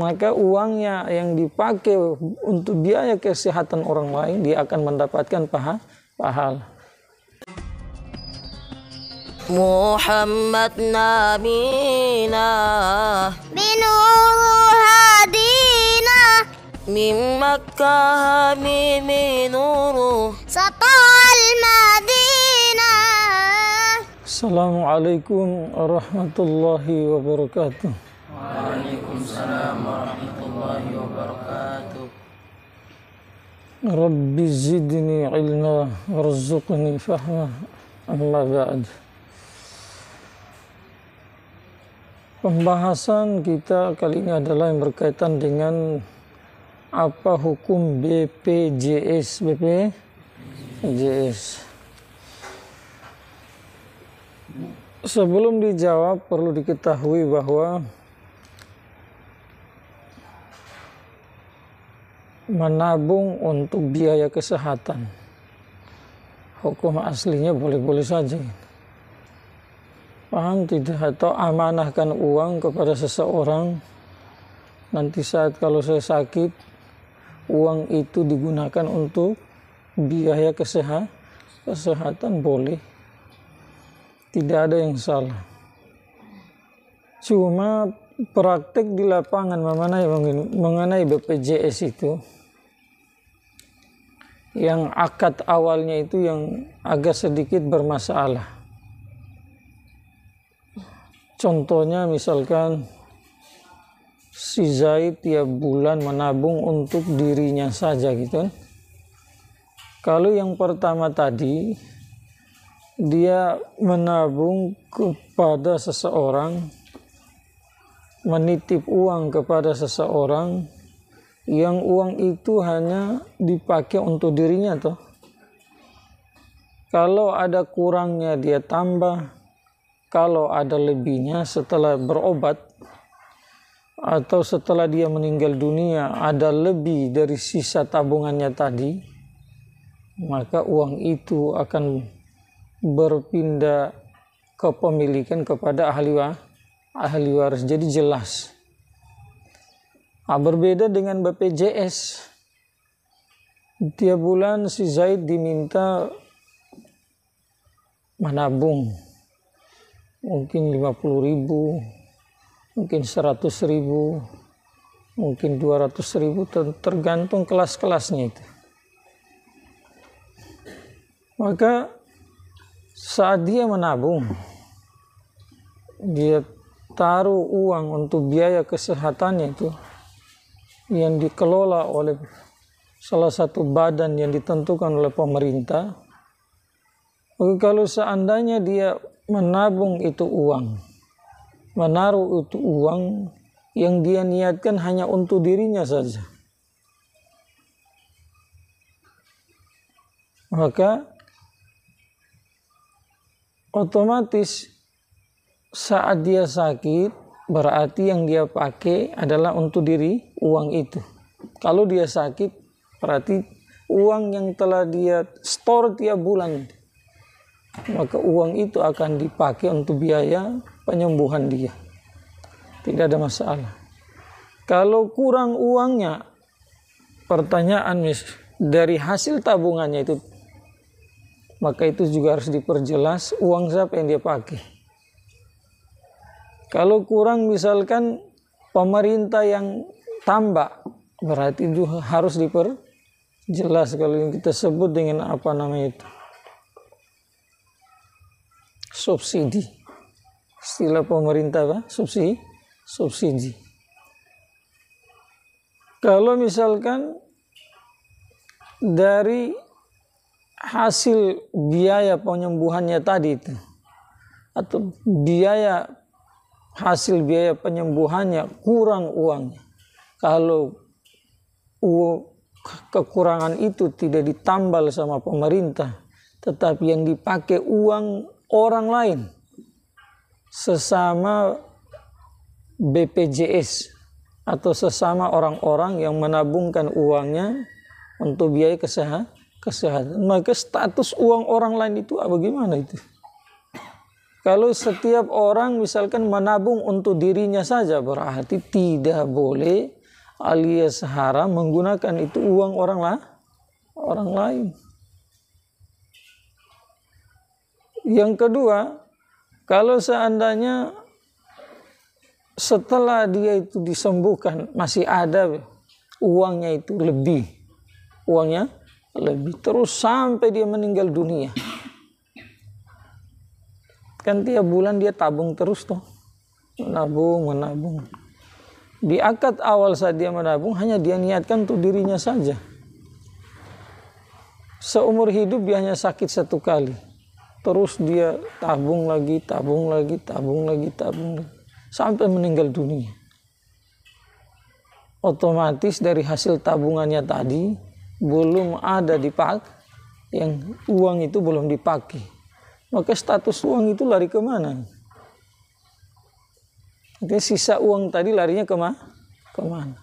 maka uangnya yang dipakai untuk biaya kesehatan orang lain dia akan mendapatkan paha pahala Muhammad nabina bin hadina min Makkah min nuru satal Madinah Assalamualaikum warahmatullahi wabarakatuh Waalaikumsalam warahmatullahi wabarakatuh. Rabbi zidni ilma warzuqni fahma amma ba'd. Pembahasan kita kali ini adalah yang berkaitan dengan apa hukum BPJS BPJS sebelum dijawab perlu diketahui bahwa menabung untuk biaya kesehatan. Hukum aslinya boleh-boleh saja. Paham tidak? Atau amanahkan uang kepada seseorang. Nanti saat kalau saya sakit, uang itu digunakan untuk biaya kesehatan. Kesehatan boleh. Tidak ada yang salah. Cuma praktik di lapangan mengenai mengenai BPJS itu yang akad awalnya itu yang agak sedikit bermasalah. Contohnya misalkan si Zaid tiap bulan menabung untuk dirinya saja gitu kan. Kalau yang pertama tadi dia menabung kepada seseorang menitip uang kepada seseorang yang uang itu hanya dipakai untuk dirinya toh kalau ada kurangnya dia tambah kalau ada lebihnya setelah berobat atau setelah dia meninggal dunia ada lebih dari sisa tabungannya tadi maka uang itu akan berpindah kepemilikan kepada ahli waris ahli waris jadi jelas Nah, berbeda dengan BPJS. Tiap bulan si Zaid diminta menabung. Mungkin 50 ribu, mungkin 100 ribu, mungkin 200 ribu, tergantung kelas-kelasnya itu. Maka saat dia menabung, dia taruh uang untuk biaya kesehatannya itu, yang dikelola oleh salah satu badan yang ditentukan oleh pemerintah. Maka Kalau seandainya dia menabung itu uang, menaruh itu uang yang dia niatkan hanya untuk dirinya saja. Maka otomatis saat dia sakit berarti yang dia pakai adalah untuk diri uang itu. Kalau dia sakit, berarti uang yang telah dia store tiap bulan, maka uang itu akan dipakai untuk biaya penyembuhan dia. Tidak ada masalah. Kalau kurang uangnya, pertanyaan mis dari hasil tabungannya itu, maka itu juga harus diperjelas uang siapa yang dia pakai kalau kurang misalkan pemerintah yang tambah berarti itu harus diperjelas kalau yang kita sebut dengan apa namanya itu subsidi istilah pemerintah apa? subsidi subsidi kalau misalkan dari hasil biaya penyembuhannya tadi itu atau biaya hasil biaya penyembuhannya kurang uangnya. Kalau kekurangan itu tidak ditambal sama pemerintah, tetapi yang dipakai uang orang lain sesama BPJS atau sesama orang-orang yang menabungkan uangnya untuk biaya kesehatan maka status uang orang lain itu ah, bagaimana itu kalau setiap orang misalkan menabung untuk dirinya saja berarti tidak boleh alias haram menggunakan itu uang orang lah orang lain. Yang kedua, kalau seandainya setelah dia itu disembuhkan masih ada uangnya itu lebih uangnya lebih terus sampai dia meninggal dunia kan tiap bulan dia tabung terus tuh menabung menabung di akad awal saat dia menabung hanya dia niatkan untuk dirinya saja seumur hidup dia hanya sakit satu kali terus dia tabung lagi tabung lagi tabung lagi tabung lagi sampai meninggal dunia otomatis dari hasil tabungannya tadi belum ada dipak yang uang itu belum dipakai maka status uang itu lari kemana? Jadi sisa uang tadi larinya kema kemana?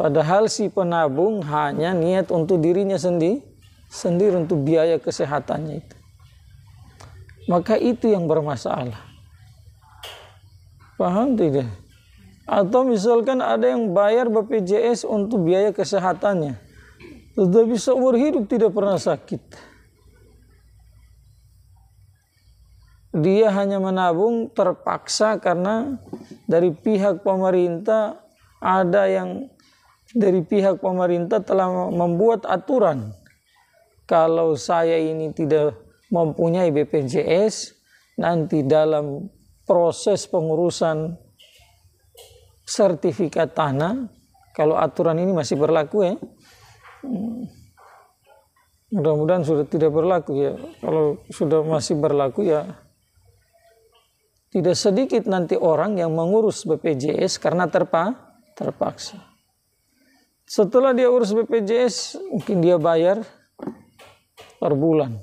Padahal si penabung hanya niat untuk dirinya sendiri, sendiri untuk biaya kesehatannya itu. Maka itu yang bermasalah. Paham tidak? Atau misalkan ada yang bayar BPJS untuk biaya kesehatannya. Tetapi seumur hidup tidak pernah sakit. dia hanya menabung terpaksa karena dari pihak pemerintah ada yang dari pihak pemerintah telah membuat aturan kalau saya ini tidak mempunyai BPJS nanti dalam proses pengurusan sertifikat tanah kalau aturan ini masih berlaku ya mudah-mudahan sudah tidak berlaku ya kalau sudah masih berlaku ya tidak sedikit nanti orang yang mengurus BPJS karena terpa terpaksa. Setelah dia urus BPJS, mungkin dia bayar per bulan.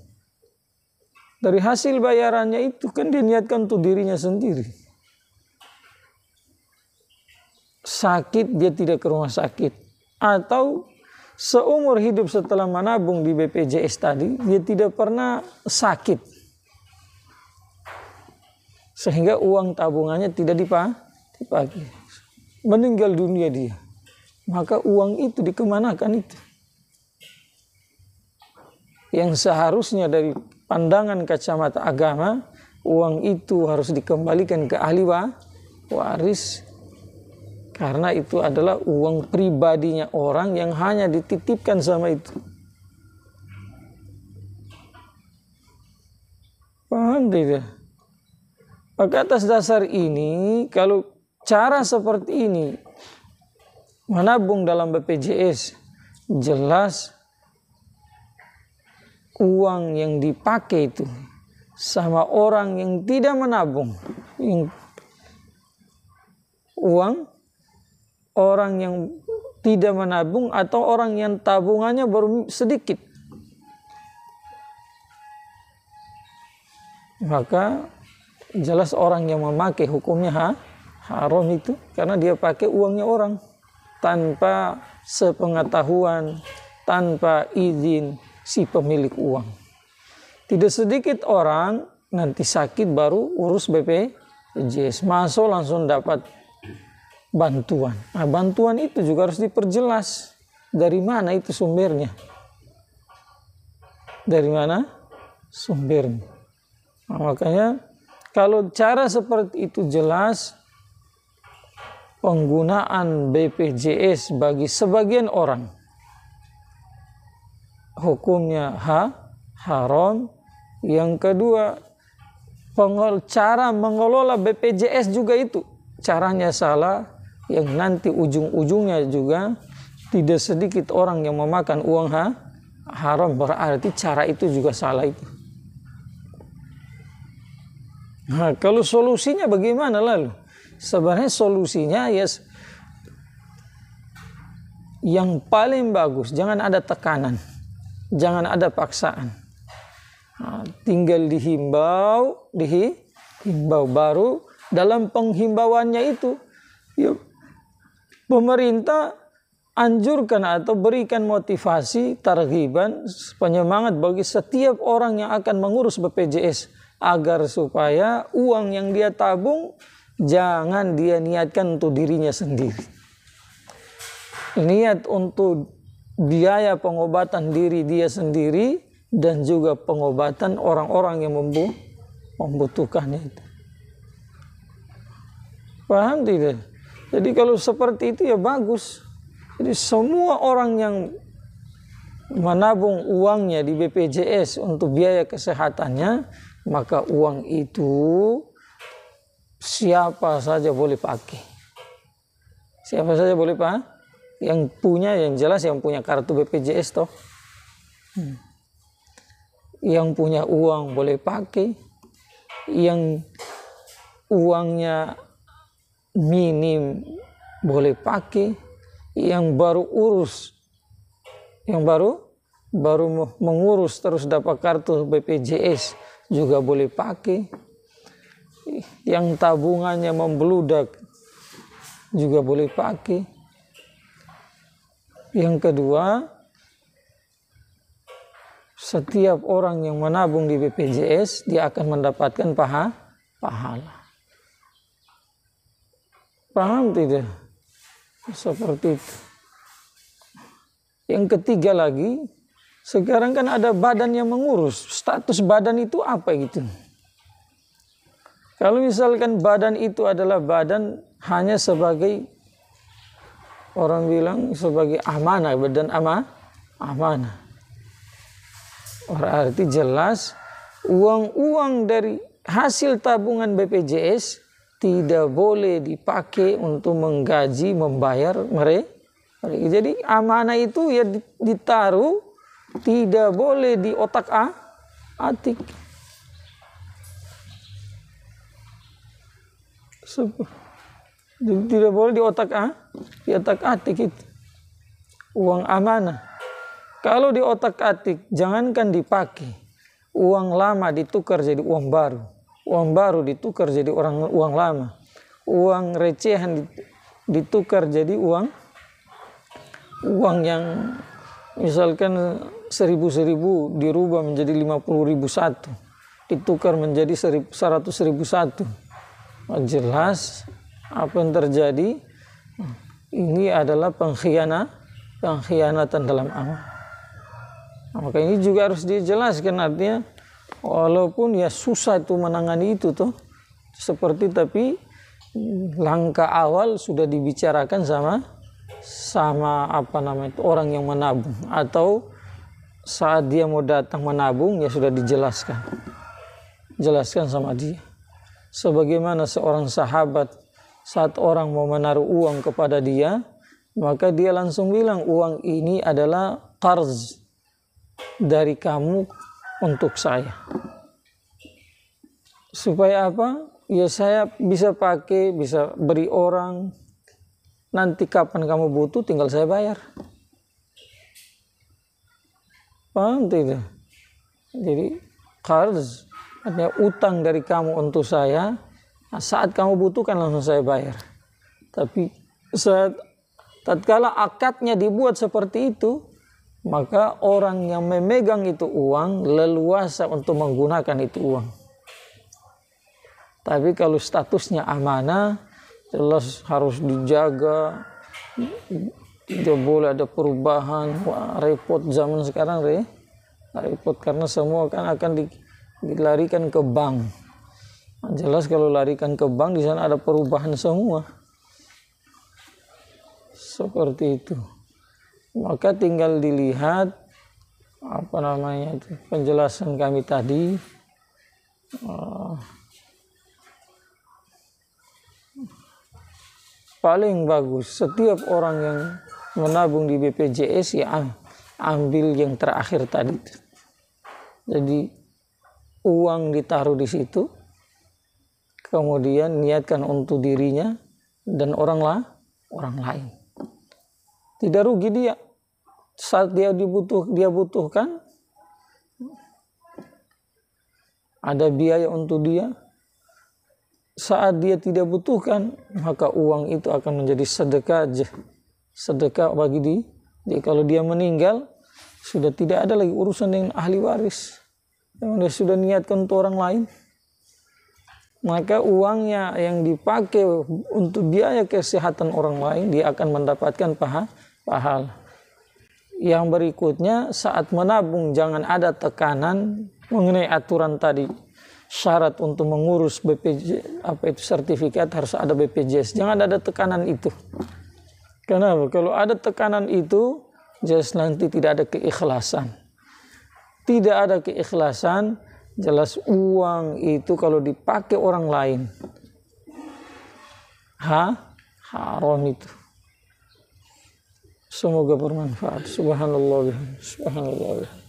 Dari hasil bayarannya itu kan diniatkan untuk dirinya sendiri. Sakit dia tidak ke rumah sakit. Atau seumur hidup setelah menabung di BPJS tadi, dia tidak pernah sakit sehingga uang tabungannya tidak dipakai. Meninggal dunia dia. Maka uang itu dikemanakan itu. Yang seharusnya dari pandangan kacamata agama, uang itu harus dikembalikan ke ahli waris karena itu adalah uang pribadinya orang yang hanya dititipkan sama itu. Paham tidak? Maka atas dasar ini, kalau cara seperti ini menabung dalam BPJS, jelas uang yang dipakai itu sama orang yang tidak menabung. Yang uang orang yang tidak menabung atau orang yang tabungannya baru sedikit. Maka jelas orang yang memakai hukumnya ha, haram itu karena dia pakai uangnya orang tanpa sepengetahuan, tanpa izin si pemilik uang. Tidak sedikit orang nanti sakit baru urus BPJS, masuk langsung dapat bantuan. Nah, bantuan itu juga harus diperjelas dari mana itu sumbernya. Dari mana sumbernya. Nah, makanya kalau cara seperti itu jelas, penggunaan BPJS bagi sebagian orang hukumnya ha, haram. Yang kedua, pengol, cara mengelola BPJS juga itu caranya salah yang nanti ujung-ujungnya juga tidak sedikit orang yang memakan uang ha, haram berarti cara itu juga salah itu. Nah, kalau solusinya bagaimana lalu? Sebenarnya solusinya ya yes, yang paling bagus jangan ada tekanan, jangan ada paksaan. Nah, tinggal dihimbau, dihimbau baru dalam penghimbauannya itu ya, pemerintah anjurkan atau berikan motivasi, targhiban, penyemangat bagi setiap orang yang akan mengurus BPJS agar supaya uang yang dia tabung jangan dia niatkan untuk dirinya sendiri. Niat untuk biaya pengobatan diri dia sendiri dan juga pengobatan orang-orang yang membutuhkannya itu. Paham tidak? Jadi kalau seperti itu ya bagus. Jadi semua orang yang menabung uangnya di BPJS untuk biaya kesehatannya maka uang itu siapa saja boleh pakai. Siapa saja boleh pak? Yang punya yang jelas yang punya kartu BPJS toh. Hmm. Yang punya uang boleh pakai. Yang uangnya minim boleh pakai. Yang baru urus yang baru baru mengurus terus dapat kartu BPJS juga boleh pakai. Yang tabungannya membeludak juga boleh pakai. Yang kedua, setiap orang yang menabung di BPJS dia akan mendapatkan paha, pahala. Paham tidak? Seperti itu. Yang ketiga lagi, sekarang kan ada badan yang mengurus. Status badan itu apa gitu? Kalau misalkan badan itu adalah badan hanya sebagai orang bilang sebagai amanah, badan ama, amanah. orang Berarti jelas uang-uang dari hasil tabungan BPJS tidak boleh dipakai untuk menggaji, membayar mereka. Jadi amanah itu ya ditaruh tidak boleh di otak A ah, atik tidak boleh di otak A ah, di otak atik itu uang amanah kalau di otak atik jangankan dipakai uang lama ditukar jadi uang baru uang baru ditukar jadi orang uang lama uang recehan ditukar jadi uang uang yang misalkan seribu-seribu dirubah menjadi lima puluh ribu satu ditukar menjadi seratus ribu satu nah, jelas apa yang terjadi ini adalah pengkhianat pengkhianatan dalam amal nah, maka ini juga harus dijelaskan artinya walaupun ya susah itu menangani itu tuh seperti tapi langkah awal sudah dibicarakan sama sama apa namanya itu orang yang menabung atau saat dia mau datang menabung ya sudah dijelaskan jelaskan sama dia sebagaimana seorang sahabat saat orang mau menaruh uang kepada dia maka dia langsung bilang uang ini adalah qarz dari kamu untuk saya supaya apa ya saya bisa pakai bisa beri orang nanti kapan kamu butuh tinggal saya bayar paham tidak jadi kars artinya utang dari kamu untuk saya nah, saat kamu butuhkan langsung saya bayar tapi saat tatkala akadnya dibuat seperti itu maka orang yang memegang itu uang leluasa untuk menggunakan itu uang. Tapi kalau statusnya amanah, jelas harus dijaga tidak boleh ada perubahan Wah, repot zaman sekarang re repot karena semua kan akan di, dilarikan ke bank nah, jelas kalau larikan ke bank di sana ada perubahan semua seperti itu maka tinggal dilihat apa namanya itu penjelasan kami tadi uh, paling bagus setiap orang yang menabung di BPJS ya ambil yang terakhir tadi. Jadi uang ditaruh di situ, kemudian niatkan untuk dirinya dan orang orang lain. Tidak rugi dia saat dia dibutuh dia butuhkan ada biaya untuk dia saat dia tidak butuhkan maka uang itu akan menjadi sedekah aja sedekah bagi dia jadi kalau dia meninggal sudah tidak ada lagi urusan dengan ahli waris yang dia sudah niatkan untuk orang lain maka uangnya yang dipakai untuk biaya kesehatan orang lain dia akan mendapatkan paha pahal yang berikutnya saat menabung jangan ada tekanan mengenai aturan tadi syarat untuk mengurus BPJ apa itu sertifikat harus ada BPJS. Jangan ada tekanan itu. karena Kalau ada tekanan itu, jelas nanti tidak ada keikhlasan. Tidak ada keikhlasan, jelas uang itu kalau dipakai orang lain. Ha? Haram itu. Semoga bermanfaat. Subhanallah. Subhanallah.